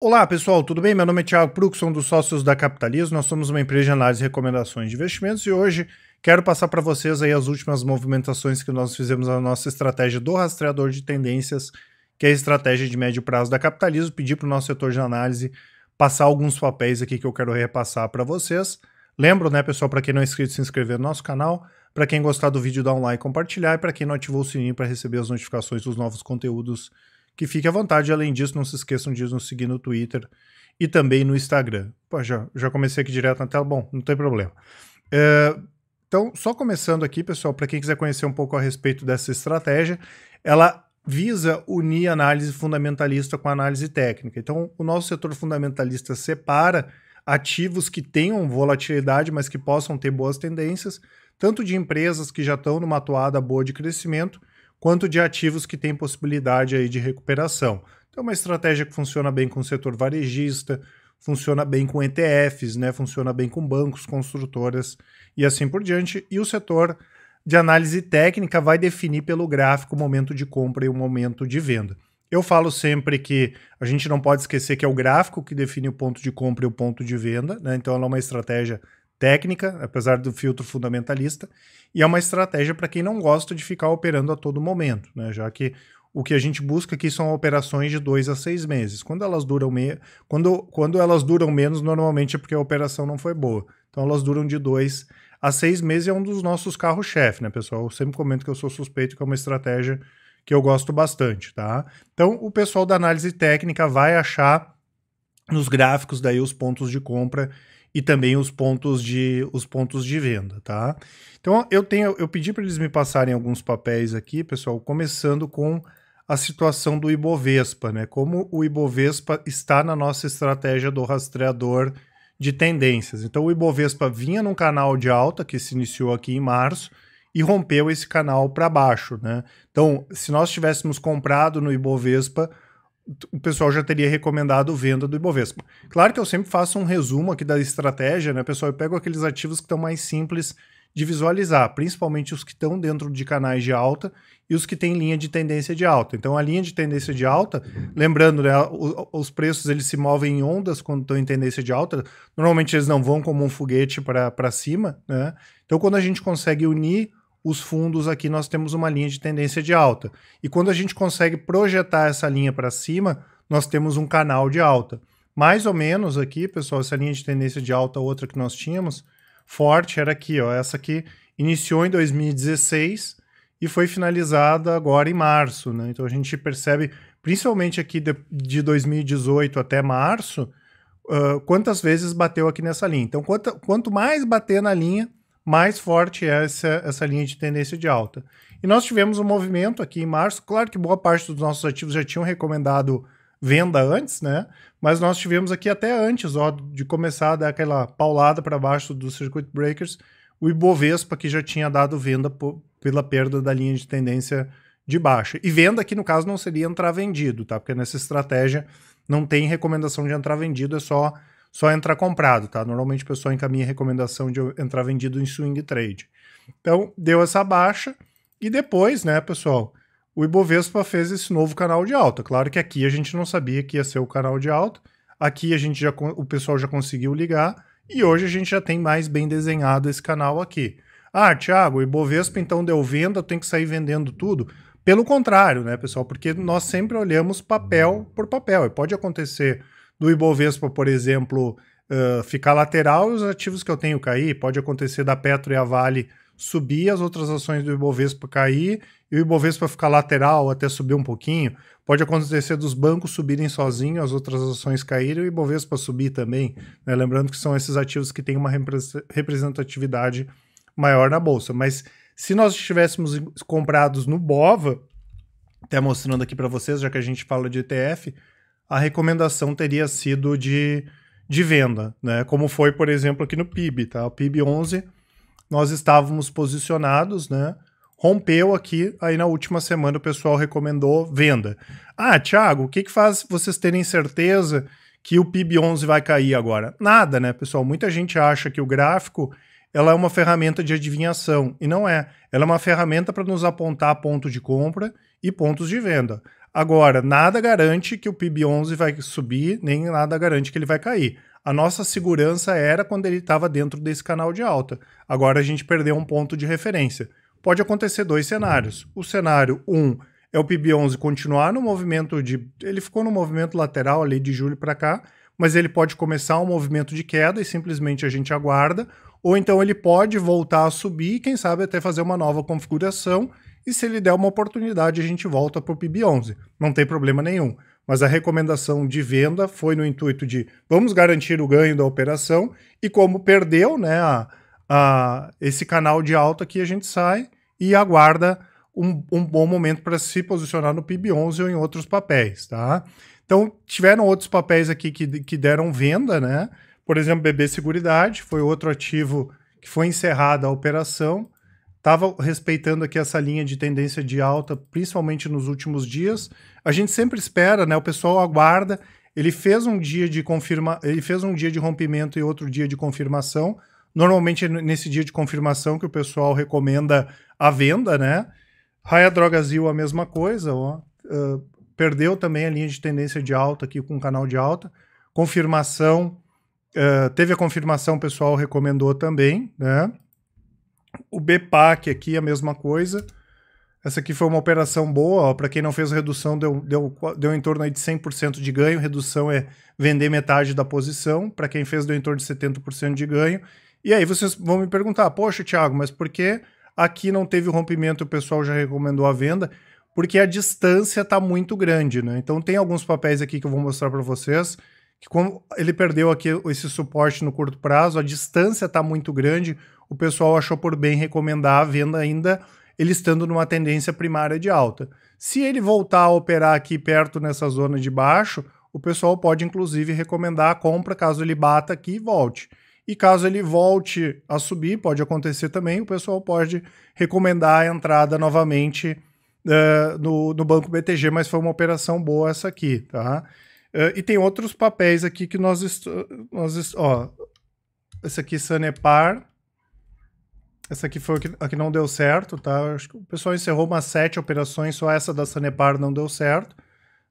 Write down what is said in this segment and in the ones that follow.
Olá pessoal, tudo bem? Meu nome é Thiago Prux, sou um dos sócios da Capitalismo. Nós somos uma empresa de análise e recomendações de investimentos e hoje quero passar para vocês aí as últimas movimentações que nós fizemos na nossa estratégia do rastreador de tendências, que é a estratégia de médio prazo da Capitalismo. Pedir para o nosso setor de análise passar alguns papéis aqui que eu quero repassar para vocês. Lembro, né, pessoal, para quem não é inscrito, se inscrever no nosso canal. Para quem gostar do vídeo, dar um like, compartilhar. E para quem não ativou o sininho para receber as notificações dos novos conteúdos que fique à vontade. Além disso, não se esqueçam de nos seguir no Twitter e também no Instagram. Pô, já, já comecei aqui direto na tela, bom, não tem problema. É, então, só começando aqui, pessoal, para quem quiser conhecer um pouco a respeito dessa estratégia, ela visa unir análise fundamentalista com análise técnica. Então, o nosso setor fundamentalista separa ativos que tenham volatilidade, mas que possam ter boas tendências, tanto de empresas que já estão numa atuada boa de crescimento, quanto de ativos que têm possibilidade aí de recuperação. Então, é uma estratégia que funciona bem com o setor varejista, funciona bem com ETFs, né? funciona bem com bancos, construtoras e assim por diante. E o setor de análise técnica vai definir pelo gráfico o momento de compra e o momento de venda. Eu falo sempre que a gente não pode esquecer que é o gráfico que define o ponto de compra e o ponto de venda, né? então ela é uma estratégia técnica, apesar do filtro fundamentalista, e é uma estratégia para quem não gosta de ficar operando a todo momento, né? já que o que a gente busca aqui são operações de dois a seis meses. Quando elas duram me... quando, quando elas duram menos, normalmente é porque a operação não foi boa. Então elas duram de dois a seis meses é um dos nossos carros-chefe, né, pessoal? Eu sempre comento que eu sou suspeito, que é uma estratégia que eu gosto bastante, tá? Então o pessoal da análise técnica vai achar nos gráficos daí os pontos de compra e também os pontos de os pontos de venda, tá? Então eu tenho eu pedi para eles me passarem alguns papéis aqui, pessoal, começando com a situação do Ibovespa, né? Como o Ibovespa está na nossa estratégia do rastreador de tendências. Então o Ibovespa vinha num canal de alta que se iniciou aqui em março e rompeu esse canal para baixo, né? Então, se nós tivéssemos comprado no Ibovespa, o pessoal já teria recomendado venda do Ibovespa. Claro que eu sempre faço um resumo aqui da estratégia, né, pessoal? Eu pego aqueles ativos que estão mais simples de visualizar, principalmente os que estão dentro de canais de alta e os que têm linha de tendência de alta. Então, a linha de tendência de alta, lembrando, né, os preços eles se movem em ondas quando estão em tendência de alta. Normalmente eles não vão como um foguete para cima, né? Então, quando a gente consegue unir os fundos aqui nós temos uma linha de tendência de alta. E quando a gente consegue projetar essa linha para cima, nós temos um canal de alta. Mais ou menos aqui, pessoal, essa linha de tendência de alta, outra que nós tínhamos, forte, era aqui, ó, essa aqui iniciou em 2016 e foi finalizada agora em março, né? Então a gente percebe, principalmente aqui de, de 2018 até março, uh, quantas vezes bateu aqui nessa linha. Então, quanto, quanto mais bater na linha, mais forte é essa, essa linha de tendência de alta. E nós tivemos um movimento aqui em março. Claro que boa parte dos nossos ativos já tinham recomendado venda antes, né? Mas nós tivemos aqui até antes ó, de começar a dar aquela paulada para baixo dos circuit breakers, o Ibovespa que já tinha dado venda pela perda da linha de tendência de baixa. E venda aqui no caso não seria entrar vendido, tá? Porque nessa estratégia não tem recomendação de entrar vendido, é só só entrar comprado, tá? Normalmente o pessoal encaminha recomendação de entrar vendido em swing trade. Então, deu essa baixa e depois, né, pessoal, o Ibovespa fez esse novo canal de alta. Claro que aqui a gente não sabia que ia ser o canal de alta. Aqui a gente já o pessoal já conseguiu ligar e hoje a gente já tem mais bem desenhado esse canal aqui. Ah, Thiago, o Ibovespa então deu venda, tem que sair vendendo tudo. Pelo contrário, né, pessoal? Porque nós sempre olhamos papel por papel. E pode acontecer do Ibovespa, por exemplo, uh, ficar lateral e os ativos que eu tenho cair. Pode acontecer da Petro e a Vale subir, as outras ações do Ibovespa cair e o Ibovespa ficar lateral até subir um pouquinho. Pode acontecer dos bancos subirem sozinhos, as outras ações caírem e o Ibovespa subir também. Né? Lembrando que são esses ativos que têm uma representatividade maior na bolsa. Mas se nós estivéssemos comprados no Bova, até mostrando aqui para vocês, já que a gente fala de ETF, a recomendação teria sido de, de venda, né? Como foi, por exemplo, aqui no PIB, tá? O PIB 11, nós estávamos posicionados, né? Rompeu aqui, aí na última semana o pessoal recomendou venda. Ah, Thiago, o que, que faz vocês terem certeza que o PIB 11 vai cair agora? Nada, né, pessoal? Muita gente acha que o gráfico ela é uma ferramenta de adivinhação e não é. Ela é uma ferramenta para nos apontar ponto de compra e pontos de venda. Agora, nada garante que o PIB 11 vai subir, nem nada garante que ele vai cair. A nossa segurança era quando ele estava dentro desse canal de alta. Agora a gente perdeu um ponto de referência. Pode acontecer dois cenários. O cenário 1 um, é o PIB 11 continuar no movimento de. Ele ficou no movimento lateral ali de julho para cá, mas ele pode começar um movimento de queda e simplesmente a gente aguarda. Ou então ele pode voltar a subir, quem sabe até fazer uma nova configuração e se ele der uma oportunidade, a gente volta para o PIB11. Não tem problema nenhum. Mas a recomendação de venda foi no intuito de vamos garantir o ganho da operação e como perdeu né, a, a esse canal de alta aqui, a gente sai e aguarda um, um bom momento para se posicionar no PIB11 ou em outros papéis. Tá? Então, tiveram outros papéis aqui que, que deram venda, né? Por exemplo, BB Seguridade foi outro ativo que foi encerrada a operação estava respeitando aqui essa linha de tendência de alta, principalmente nos últimos dias. A gente sempre espera, né? O pessoal aguarda. Ele fez um dia de confirma, ele fez um dia de rompimento e outro dia de confirmação. Normalmente é nesse dia de confirmação que o pessoal recomenda a venda, né? Raia Drogazil a mesma coisa, ó. Uh, perdeu também a linha de tendência de alta aqui com o canal de alta. Confirmação, uh, teve a confirmação, o pessoal recomendou também, né? O BPAC aqui a mesma coisa. Essa aqui foi uma operação boa, para quem não fez redução, deu, deu, deu em torno aí de 100% de ganho. Redução é vender metade da posição, para quem fez, deu em torno de 70% de ganho. E aí vocês vão me perguntar: poxa, Thiago, mas por que aqui não teve rompimento o pessoal já recomendou a venda? Porque a distância está muito grande, né? Então tem alguns papéis aqui que eu vou mostrar para vocês que como ele perdeu aqui esse suporte no curto prazo, a distância está muito grande, o pessoal achou por bem recomendar a venda ainda, ele estando numa tendência primária de alta. Se ele voltar a operar aqui perto nessa zona de baixo, o pessoal pode inclusive recomendar a compra caso ele bata aqui e volte. E caso ele volte a subir, pode acontecer também, o pessoal pode recomendar a entrada novamente uh, no, no banco BTG, mas foi uma operação boa essa aqui, tá? Uh, e tem outros papéis aqui que nós... nós ó, esse aqui, Sanepar, essa aqui foi a que não deu certo, tá? Acho que o pessoal encerrou umas sete operações, só essa da Sanepar não deu certo.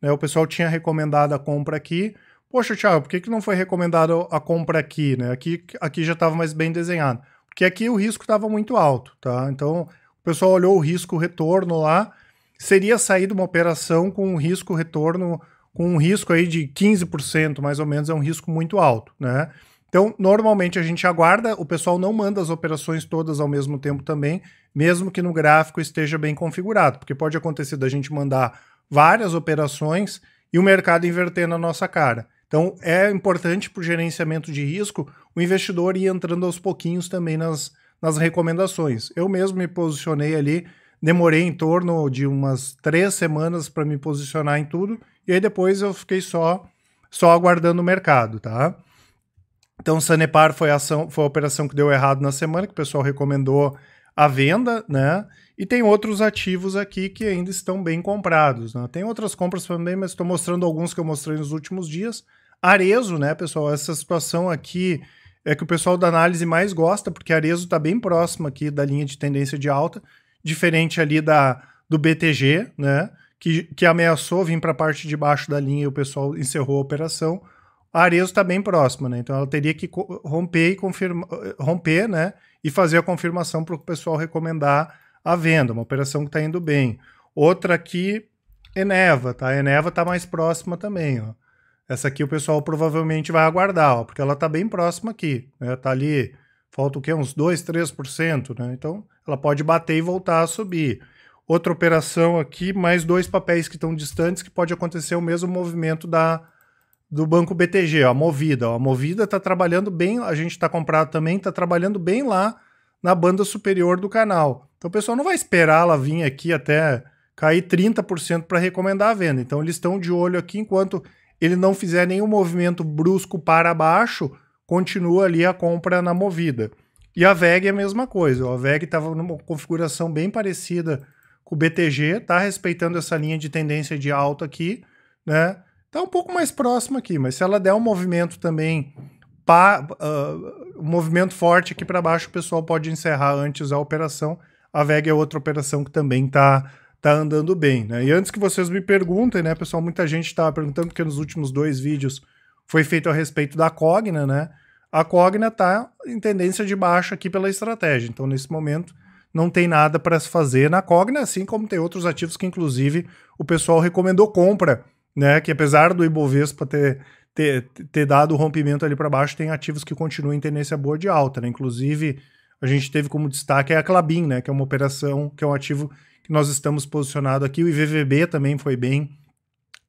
Né? O pessoal tinha recomendado a compra aqui. Poxa, Thiago, por que, que não foi recomendado a compra aqui? Né? Aqui, aqui já estava mais bem desenhado. Porque aqui o risco estava muito alto, tá? Então, o pessoal olhou o risco retorno lá. Seria sair de uma operação com um risco retorno, com um risco aí de 15%, mais ou menos, é um risco muito alto, né? Então, normalmente a gente aguarda, o pessoal não manda as operações todas ao mesmo tempo também, mesmo que no gráfico esteja bem configurado, porque pode acontecer da gente mandar várias operações e o mercado inverter na nossa cara. Então, é importante para o gerenciamento de risco o investidor ir entrando aos pouquinhos também nas, nas recomendações. Eu mesmo me posicionei ali, demorei em torno de umas três semanas para me posicionar em tudo, e aí depois eu fiquei só, só aguardando o mercado, tá? Então, Sanepar foi a, ação, foi a operação que deu errado na semana, que o pessoal recomendou a venda, né? E tem outros ativos aqui que ainda estão bem comprados. Né? Tem outras compras também, mas estou mostrando alguns que eu mostrei nos últimos dias. Arezo, né, pessoal? Essa situação aqui é que o pessoal da análise mais gosta, porque Arezo está bem próximo aqui da linha de tendência de alta, diferente ali da, do BTG, né? Que, que ameaçou vir para a parte de baixo da linha e o pessoal encerrou a operação a Arezzo está bem próxima, né? Então ela teria que romper e romper, né? E fazer a confirmação para o pessoal recomendar a venda, uma operação que está indo bem. Outra aqui, Eneva, tá? Eneva está mais próxima também, ó. Essa aqui o pessoal provavelmente vai aguardar, ó, porque ela está bem próxima aqui, né? está ali, falta o quê? Uns 2, 3%, né? Então ela pode bater e voltar a subir. Outra operação aqui, mais dois papéis que estão distantes, que pode acontecer o mesmo movimento da do banco BTG, a Movida. a Movida está trabalhando bem, a gente está comprado também, está trabalhando bem lá na banda superior do canal. Então o pessoal não vai esperar ela vir aqui até cair 30% para recomendar a venda. Então eles estão de olho aqui enquanto ele não fizer nenhum movimento brusco para baixo, continua ali a compra na movida. E a VEG é a mesma coisa. A VEG estava numa configuração bem parecida com o BTG, está respeitando essa linha de tendência de alta aqui, né? Tá um pouco mais próximo aqui, mas se ela der um movimento também, pá, uh, ah, um movimento forte aqui para baixo, o pessoal pode encerrar antes a operação. A VEG é outra operação que também está tá andando bem, né? E antes que vocês me perguntem, né, pessoal, muita gente estava perguntando porque nos últimos dois vídeos foi feito a respeito da Cogna, né? A Cogna está em tendência de baixa aqui pela estratégia. Então, nesse momento, não tem nada para se fazer na Cogna, assim como tem outros ativos que, inclusive, o pessoal recomendou compra né? Que apesar do Ibovespa ter, ter, ter dado o rompimento ali para baixo, tem ativos que continuam em tendência boa de alta, né? Inclusive, a gente teve como destaque a Clabin, né? Que é uma operação, que é um ativo que nós estamos posicionado aqui. O IVVB também foi bem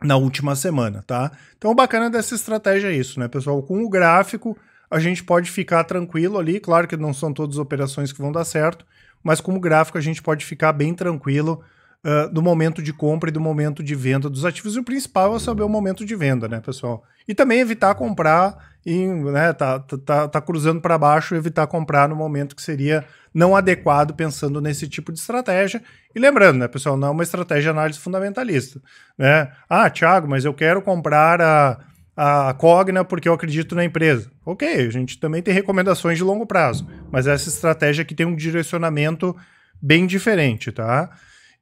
na última semana, tá? Então, o bacana dessa estratégia é isso, né, pessoal? Com o gráfico, a gente pode ficar tranquilo ali. Claro que não são todas as operações que vão dar certo, mas como gráfico, a gente pode ficar bem tranquilo uh, do momento de compra e do momento de venda dos ativos. E o principal é saber o momento de venda, né, pessoal? E também evitar comprar em, né, tá, tá, tá, tá cruzando para baixo, evitar comprar no momento que seria não adequado pensando nesse tipo de estratégia. E lembrando, né, pessoal, não é uma estratégia de análise fundamentalista, né? Ah, Thiago, mas eu quero comprar a a Cogna porque eu acredito na empresa. Ok, a gente também tem recomendações de longo prazo, mas essa estratégia aqui tem um direcionamento bem diferente, tá?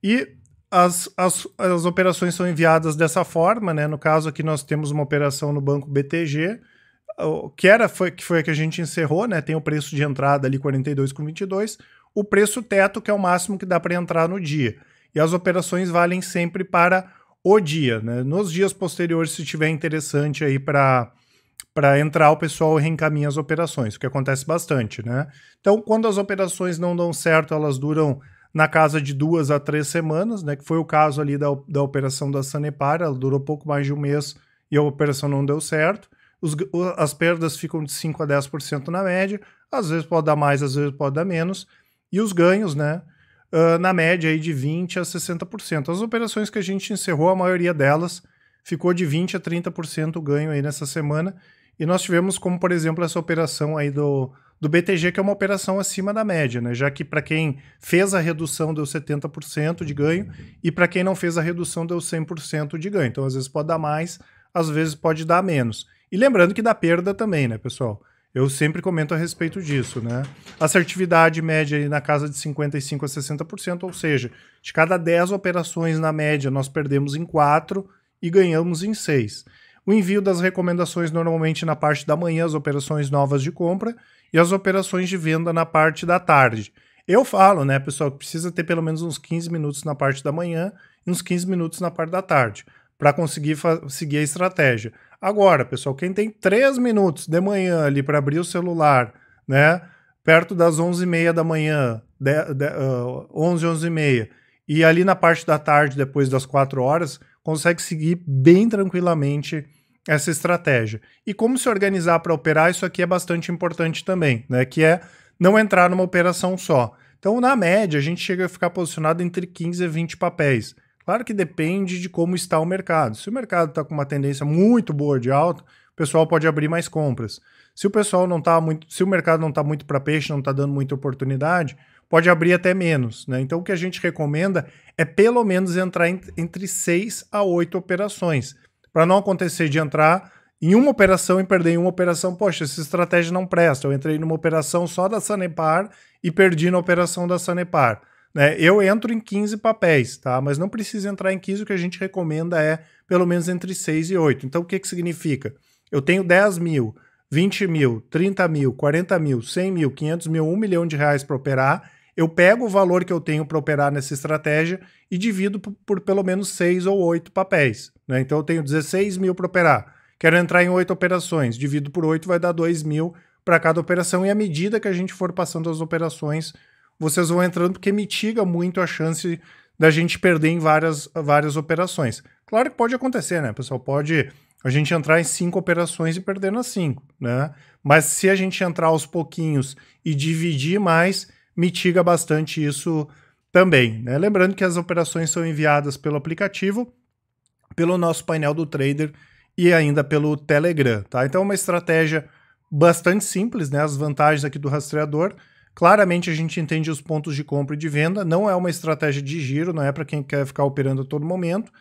E as, as, as operações são enviadas dessa forma, né? No caso aqui nós temos uma operação no banco BTG, que era foi, que foi a que a gente encerrou, né? Tem o preço de entrada ali 42,22, o preço teto que é o máximo que dá para entrar no dia. E as operações valem sempre para o dia, né? Nos dias posteriores, se tiver interessante aí para para entrar, o pessoal reencaminha as operações, o que acontece bastante, né? Então, quando as operações não dão certo, elas duram na casa de duas a três semanas, né? Que foi o caso ali da, da operação da Sanepar, ela durou pouco mais de um mês e a operação não deu certo. Os, as perdas ficam de 5 a 10% na média, às vezes pode dar mais, às vezes pode dar menos, e os ganhos, né? Uh, na média aí de 20 a 60%. As operações que a gente encerrou, a maioria delas ficou de 20 a 30% ganho aí nessa semana. E nós tivemos como, por exemplo, essa operação aí do do BTG, que é uma operação acima da média, né? Já que para quem fez a redução deu 70% de ganho e para quem não fez a redução deu 100% de ganho. Então, às vezes pode dar mais, às vezes pode dar menos. E lembrando que dá perda também, né, pessoal? Eu sempre comento a respeito disso, né? Assertividade média na casa de 55 a 60%, ou seja, de cada 10 operações na média nós perdemos em 4 e ganhamos em 6 o envio das recomendações normalmente na parte da manhã, as operações novas de compra, e as operações de venda na parte da tarde. Eu falo, né, pessoal, que precisa ter pelo menos uns 15 minutos na parte da manhã e uns 15 minutos na parte da tarde para conseguir seguir a estratégia. Agora, pessoal, quem tem 3 minutos de manhã ali para abrir o celular, né, perto das 11h30 da manhã, de, de, uh, 11, 11h30, e ali na parte da tarde, depois das 4 horas, consegue seguir bem tranquilamente essa estratégia. E como se organizar para operar, isso aqui é bastante importante também, né? Que é não entrar numa operação só. Então, na média, a gente chega a ficar posicionado entre 15 e 20 papéis. Claro que depende de como está o mercado. Se o mercado está com uma tendência muito boa de alta, o pessoal pode abrir mais compras. Se o pessoal não está muito, se o mercado não está muito para peixe, não está dando muita oportunidade, pode abrir até menos. Né? Então, o que a gente recomenda é pelo menos entrar entre 6 a 8 operações, para não acontecer de entrar em uma operação e perder em uma operação. Poxa, essa estratégia não presta. Eu entrei numa operação só da Sanepar e perdi na operação da Sanepar. Né? Eu entro em 15 papéis, tá? mas não precisa entrar em 15. O que a gente recomenda é pelo menos entre 6 e 8. Então, o que, que significa? Eu tenho 10 mil. 20 mil, 30 mil, 40 mil, 100 mil, 500 mil, 1 milhão de reais para operar eu pego o valor que eu tenho para operar nessa estratégia e divido por, por pelo menos seis ou oito papéis. Né? Então eu tenho 16 mil para operar. Quero entrar em oito operações, divido por oito, vai dar 2 mil para cada operação. E à medida que a gente for passando as operações, vocês vão entrando, porque mitiga muito a chance da gente perder em várias, várias operações. Claro que pode acontecer, né, pessoal? Pode a gente entrar em cinco operações e perder nas cinco, né? Mas se a gente entrar aos pouquinhos e dividir mais, mitiga bastante isso também. Né? Lembrando que as operações são enviadas pelo aplicativo, pelo nosso painel do trader e ainda pelo Telegram. Tá? Então, é uma estratégia bastante simples, né? as vantagens aqui do rastreador. Claramente a gente entende os pontos de compra e de venda, não é uma estratégia de giro, não é para quem quer ficar operando a todo momento.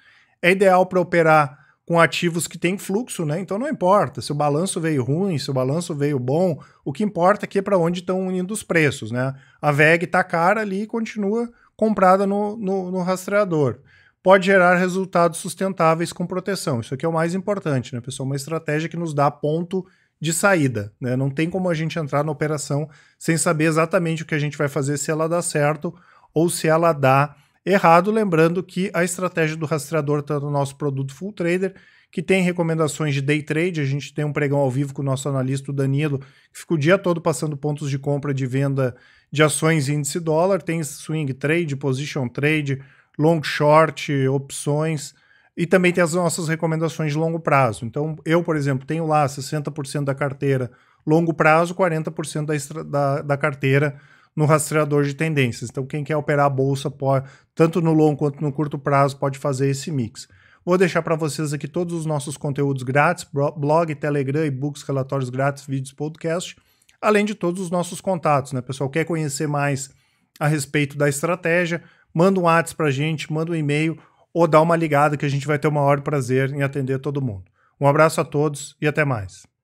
É ideal para operar com ativos que têm fluxo, né? Então não importa se o balanço veio ruim, se o balanço veio bom, o que importa aqui é para onde estão indo os preços, né? A VEG está cara ali e continua comprada no, no, no, rastreador. Pode gerar resultados sustentáveis com proteção. Isso aqui é o mais importante, né, pessoal? Uma estratégia que nos dá ponto de saída, né? Não tem como a gente entrar na operação sem saber exatamente o que a gente vai fazer, se ela dá certo ou se ela dá errado. Lembrando que a estratégia do rastreador está no nosso produto Full Trader, que tem recomendações de day trade. A gente tem um pregão ao vivo com o nosso analista, o Danilo, que fica o dia todo passando pontos de compra e de venda de ações índice dólar. Tem swing trade, position trade, long short, opções. E também tem as nossas recomendações de longo prazo. Então, eu, por exemplo, tenho lá 60% da carteira longo prazo, 40% da, da, da carteira no rastreador de tendências. Então, quem quer operar a bolsa, pode, tanto no longo quanto no curto prazo, pode fazer esse mix. Vou deixar para vocês aqui todos os nossos conteúdos grátis: blog, Telegram, e-books, relatórios grátis, vídeos, podcast, além de todos os nossos contatos. Né, pessoal? Quer conhecer mais a respeito da estratégia? Manda um WhatsApp para a gente, manda um e-mail ou dá uma ligada que a gente vai ter o maior prazer em atender todo mundo. Um abraço a todos e até mais.